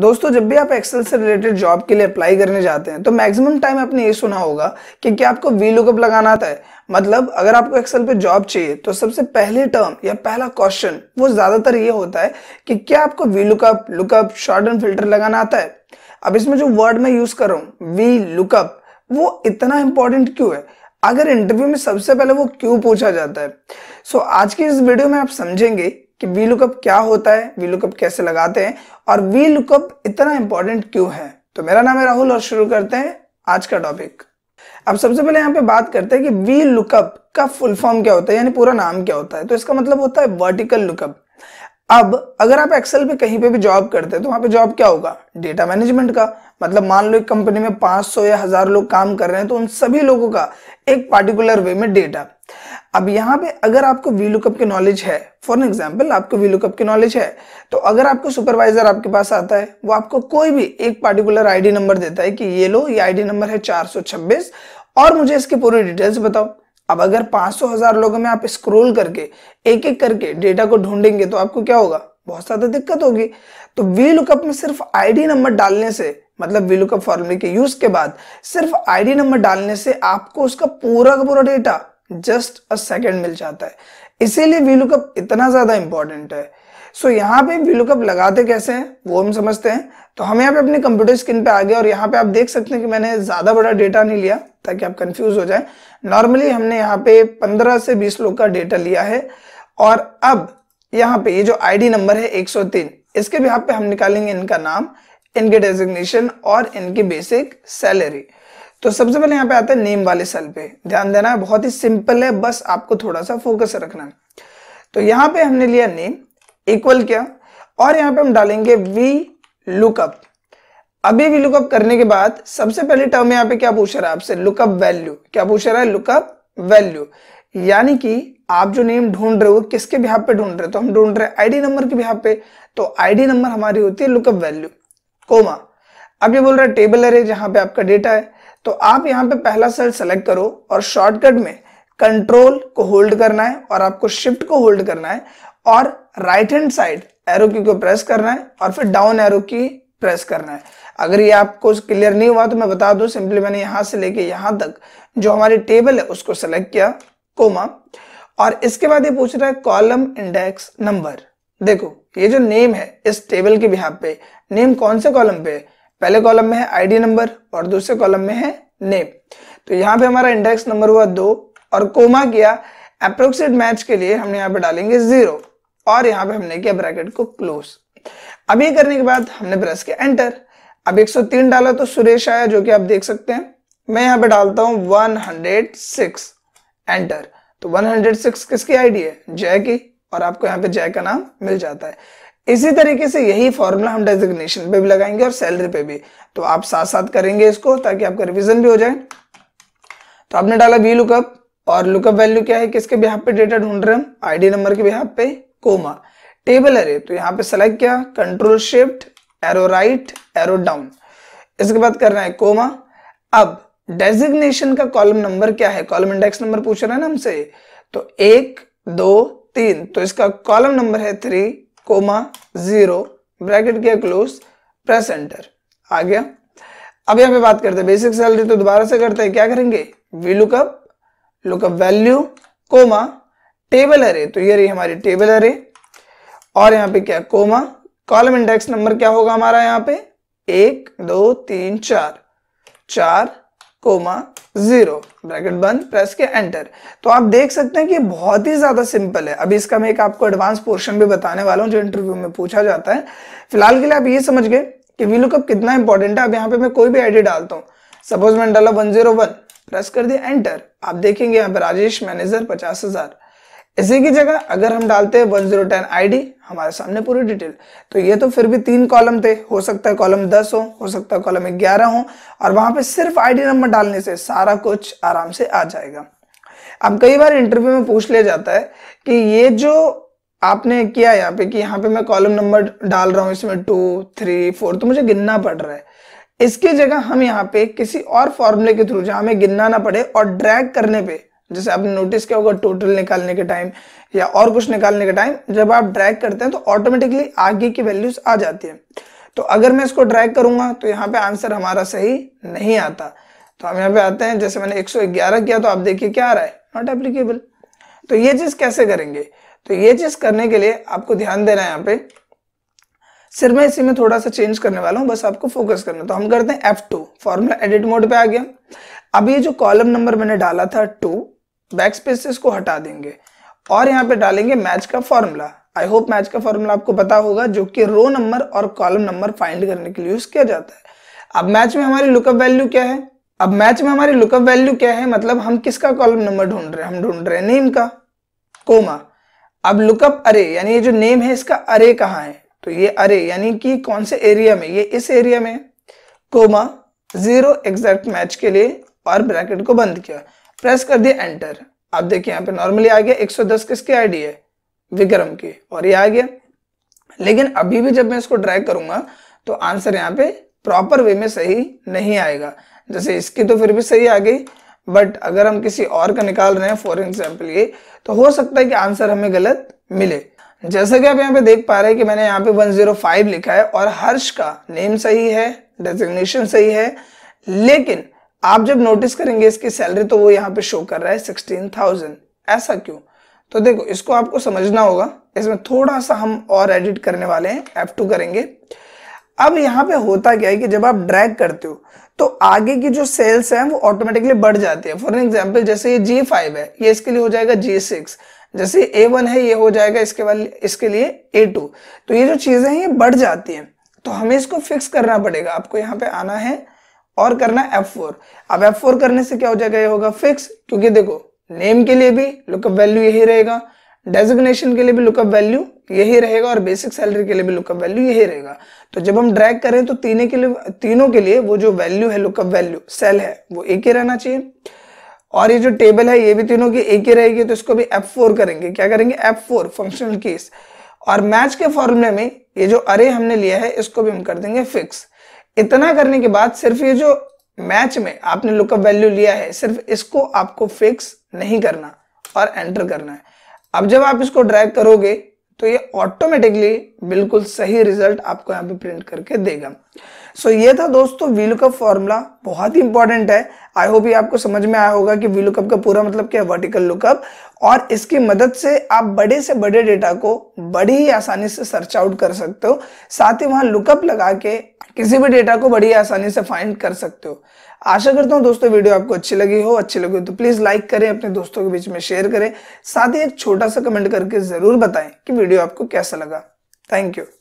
दोस्तों जब भी आप एक्सेल से रिलेटेड जॉब के लिए अप्लाई करने जाते हैं तो मैक्सिमम टाइम आपने ये सुना होगा कि क्या आपको वी लुकअप लगाना आता है मतलब अगर आपको एक्सेल पे जॉब चाहिए तो सबसे पहले टर्म या पहला क्वेश्चन वो ज्यादातर ये होता है कि क्या आपको V lookup lookup sort and filter लगाना आता है अब इसमें जो वर्ड मैं यूज कर रहा हूँ वी लुकअप वो इतना इंपॉर्टेंट क्यों है अगर इंटरव्यू में सबसे पहले वो क्यों पूछा जाता है सो so, आज की इस वीडियो में आप समझेंगे कि वी लुकअप क्या होता है वी लुकअप कैसे लगाते हैं और वी लुकअप इतना इंपॉर्टेंट क्यों है तो मेरा नाम है राहुल और शुरू करते हैं आज का टॉपिक अब सबसे पहले यहाँ पे बात करते हैं कि वी लुकअप का फुल फॉर्म क्या होता है यानी पूरा नाम क्या होता है तो इसका मतलब होता है वर्टिकल लुकअप अब अगर आप एक्सेल पे कहीं पे भी जॉब करते हैं तो वहां पे जॉब क्या होगा डेटा मैनेजमेंट का मतलब मान लो एक कंपनी में 500 या हजार लोग काम कर रहे हैं तो उन सभी लोगों का एक पार्टिकुलर वे में डेटा अब यहाँ पे अगर आपको वी लुकअप की नॉलेज है फॉर एग्जाम्पल आपको वी लुकअप की नॉलेज है तो अगर आपको सुपरवाइजर आपके पास आता है वो आपको कोई भी एक पार्टिकुलर आईडी नंबर देता है कि ये लो ये आईडी नंबर है चार और मुझे इसकी पूरी डिटेल्स बताओ अब अगर पांच हजार लोगों में आप स्क्रोल करके एक एक करके डेटा को ढूंढेंगे तो आपको क्या होगा बहुत ज्यादा दिक्कत होगी तो वी लुकअप में सिर्फ आईडी नंबर डालने से मतलब वी लुकअप फॉर्मूले के यूज के बाद सिर्फ आईडी नंबर डालने से आपको उसका पूरा का पूरा डेटा जस्ट अ सेकेंड मिल जाता है इसीलिए वी लुकअप इतना ज्यादा इंपॉर्टेंट है सो यहाँ पे वीलुकअप लगाते कैसे हैं वो हम समझते हैं तो हम यहाँ पे अपने कंप्यूटर स्क्रीन पे आ गए और यहाँ पे आप देख सकते हैं कि मैंने ज़्यादा बड़ा डेटा नहीं लिया ताकि आप कंफ्यूज हो जाए नॉर्मली हमने यहाँ पे पंद्रह से बीस लोग का डेटा लिया है और अब यहाँ पे ये जो आईडी नंबर है 103 इसके भी यहाँ पे हम निकालेंगे इनका नाम इनके डेजिग्नेशन और इनकी बेसिक सैलरी तो सबसे पहले यहाँ पे आता है नेम वाले सेल पे ध्यान देना है बहुत ही सिंपल है बस आपको थोड़ा सा फोकस रखना है तो यहाँ पे हमने लिया नेम इक्वल क्या और यहां पे हम डालेंगे वी लुकअप अभी वी लुकअप करने के बाद सबसे पहले टर्म यहां पे क्या पूछ रहा है आपसे लुकअप वैल्यू क्या पूछ रहा है लुकअप वैल्यू यानी कि आप जो नेम ढूंढ रहे हो किसके बिहार पे ढूंढ रहे हो तो हम ढूंढ रहे हैं आईडी नंबर के बिहार पे तो आईडी नंबर हमारी होती है लुकअप वैल्यू कोमा अब ये बोल रहा है टेबल अरे जहां पे आपका डेटा है तो आप यहां पे पहला सेल सेलेक्ट करो और शॉर्टकट में कंट्रोल को होल्ड करना है और आपको शिफ्ट को होल्ड करना है और राइट हैंड साइड एरो की को प्रेस करना है और फिर डाउन एरो की प्रेस करना है अगर ये आपको क्लियर नहीं हुआ तो मैं बता दूं सिंपली मैंने यहां से लेके यहां तक जो हमारी टेबल है उसको सेलेक्ट किया कोमा और इसके बाद ये पूछ रहा है कॉलम इंडेक्स नंबर देखो ये जो नेम है इस टेबल के बिहार पे नेम कौन से कॉलम पे पहले कॉलम में है आईडी नंबर और दूसरे कॉलम में है नेम तो यहाँ पे हमारा इंडेक्स नंबर हुआ दो और कोमा किया अप्रोक्सीट मैच के लिए हमने यहाँ पे डालेंगे जीरो और यहाँ पे हमने किया ब्रैकेट को क्लोज अब ये करने के बाद हमने प्रेस किया एंटर अब 103 डाला तो सुरेश आया जो कि आप देख सकते हैं मैं यहाँ पे डालता हूँ 106 एंटर तो 106 किसकी आईडी है जय की और आपको यहाँ पे जय का नाम मिल जाता है इसी तरीके से यही फॉर्मूला हम डेजिग्नेशन पे भी लगाएंगे और सैलरी पे भी तो आप साथ साथ करेंगे इसको ताकि आपका रिविजन भी हो जाए तो आपने डाला वी लुकअप और लुकअप वैल्यू क्या है किसके बिहार पे डेटा ढूंढ रहे हम आईडी नंबर के बिहार पे कोमा टेबल अरे तो यहाँ पे सेलेक्ट किया control shift arrow right arrow down इसके बाद करना है कोमा अब डेजिग्नेशन का कॉलम नंबर क्या है कॉलम इंडेक्स नंबर पूछ रहे हैं ना हमसे तो एक दो तीन तो इसका कॉलम नंबर है थ्री कोमा जीरो ब्रैकेट किया क्लोज प्रेस एंटर आ गया अब यहां पे बात करते हैं बेसिक सैलरी तो दोबारा से करते हैं क्या करेंगे V lookup lookup value comma table अरे तो ये रही हमारी टेबल अरे और यहाँ पे क्या कोमा कॉलम इंडेक्स नंबर क्या होगा हमारा यहाँ पे एक दो तीन चार चार कोमा जीरो ब्रैकेट बंद प्रेस के एंटर तो आप देख सकते हैं कि बहुत ही ज्यादा सिंपल है अभी इसका मैं एक आपको एडवांस पोर्शन भी बताने वाला हूँ जो इंटरव्यू में पूछा जाता है फिलहाल के लिए आप ये समझ गए कि वीलुकअप कितना इंपॉर्टेंट है अब यहाँ पे मैं कोई भी आईडी डालता हूँ सपोज मैंने डाला वन जीरो वन प्रेस कर दिया एंटर आप देखेंगे यहाँ पे राजेश मैनेजर पचास हजार इसी की जगह अगर हम डालते हैं वन जीरो टेन आई हमारे सामने पूरी डिटेल तो ये तो फिर भी तीन कॉलम थे हो सकता है कॉलम दस हो हो सकता है कॉलम ग्यारह हो और वहां पे सिर्फ आईडी नंबर डालने से सारा कुछ आराम से आ जाएगा अब कई बार इंटरव्यू में पूछ लिया जाता है कि ये जो आपने किया यहाँ पे कि यहाँ पे मैं कॉलम नंबर डाल रहा हूँ इसमें टू थ्री फोर तो मुझे गिनना पड़ रहा है इसकी जगह हम यहाँ पे किसी और फॉर्मूले के थ्रू जहां हमें गिनना ना पड़े और ड्रैग करने पे जैसे आपने नोटिस किया होगा टोटल निकालने के टाइम या और कुछ निकालने के टाइम जब आप ड्रैग करते हैं तो ऑटोमेटिकली आगे की वैल्यूज आ जाती है तो अगर मैं इसको ड्रैग करूंगा तो यहाँ पे आंसर हमारा सही नहीं आता तो हम यहाँ पे आते हैं जैसे मैंने 111 किया तो आप देखिए क्या आ रहा है नॉट एप्लीकेबल तो ये चीज कैसे करेंगे तो ये चीज करने के लिए आपको ध्यान देना है यहाँ पे सिर्फ मैं इसी में थोड़ा सा चेंज करने वाला हूँ बस आपको फोकस करना तो हम करते हैं F two formula edit mode पे आ गया अब ये जो कॉलम नंबर मैंने डाला था टू बैक को हटा देंगे और यहाँ पे डालेंगे मैच का फॉर्मूला आई होप मैच का फॉर्मूला आपको पता होगा जो कि रो नंबर और कॉलम नंबर फाइंड करने के लिए यूज किया जाता है अब मैच में हमारी लुकअप वैल्यू क्या है अब मैच में हमारी लुकअप वैल्यू क्या है मतलब हम किसका कॉलम नंबर ढूंढ रहे हैं हम ढूंढ रहे हैं नेम का कोमा अब लुकअप अरे यानी ये जो नेम है इसका अरे कहाँ है तो ये अरे यानी कि कौन से एरिया में ये इस एरिया में कोमा जीरो एग्जैक्ट मैच के लिए और ब्रैकेट को बंद किया प्रेस कर दिया एंटर आप देखिए यहाँ पे नॉर्मली आ गया 110 किसकी आईडी है विक्रम की और ये आ गया लेकिन अभी भी जब मैं इसको ड्रैग करूंगा तो आंसर यहाँ पे प्रॉपर वे में सही नहीं आएगा जैसे इसकी तो फिर भी सही आ गई बट अगर हम किसी और का निकाल रहे हैं फॉर एग्जाम्पल ये तो हो सकता है कि आंसर हमें गलत मिले जैसा कि आप यहाँ पे देख पा रहे हैं कि मैंने यहाँ पे 105 लिखा है और हर्ष का नेम सही है डेजिग्नेशन सही है लेकिन आप जब नोटिस करेंगे इसकी सैलरी तो वो यहाँ पे शो कर रहा है सिक्सटीन थाउजेंड ऐसा क्यों तो देखो इसको आपको समझना होगा इसमें थोड़ा सा हम और एडिट करने वाले हैं एफ टू करेंगे अब यहाँ पे होता क्या है कि जब आप ड्रैग करते हो तो आगे की जो सेल्स हैं वो ऑटोमेटिकली बढ़ जाती है फॉर एग्जाम्पल जैसे ये जी फाइव है ये इसके लिए हो जाएगा जी सिक्स जैसे ए वन है ये हो जाएगा इसके वाले इसके लिए ए टू तो ये जो चीजें हैं ये बढ़ जाती हैं तो हमें इसको फिक्स करना पड़ेगा आपको यहाँ पे आना है और करना है F4 अब F4 करने से क्या हो जाएगा ये होगा फिक्स क्योंकि देखो नेम के लिए भी लुकअप वैल्यू यही रहेगा डेजिग्नेशन के लिए भी लुकअप वैल्यू यही रहेगा और बेसिक सैलरी के लिए भी लुकअप वैल्यू यही रहेगा तो जब हम ड्रैग करें तो तीनों के लिए तीनों के लिए वो जो वैल्यू है लुकअप वैल्यू सेल है वो एक ही रहना चाहिए और ये जो टेबल है ये भी तीनों की एक ही रहेगी तो इसको भी F4 करेंगे क्या करेंगे F4 फंक्शनल केस और मैच के फॉर्मूले में ये जो अरे हमने लिया है इसको भी हम कर देंगे फिक्स इतना करने के बाद सिर्फ ये जो मैच में आपने लुकअप वैल्यू लिया है सिर्फ इसको आपको फिक्स नहीं करना और एंटर करना है अब जब आप इसको ड्रैग करोगे तो ये ऑटोमेटिकली बिल्कुल सही रिजल्ट आपको यहाँ पे प्रिंट करके देगा सो so, ये था दोस्तों वी लुकअप फॉर्मूला बहुत ही इंपॉर्टेंट है आई होप ये आपको समझ में आया होगा कि वी लुकअप का पूरा मतलब क्या है वर्टिकल लुकअप और इसकी मदद से आप बड़े से बड़े डेटा को बड़ी ही आसानी से सर्च आउट कर सकते हो साथ ही वहां लुकअप लगा के किसी भी डेटा को बड़ी आसानी से फाइंड कर सकते हो आशा करता हूँ दोस्तों वीडियो आपको अच्छी लगी हो अच्छी लगी हो तो प्लीज लाइक करें अपने दोस्तों के बीच में शेयर करें साथ ही एक छोटा सा कमेंट करके जरूर बताएं कि वीडियो आपको कैसा लगा थैंक यू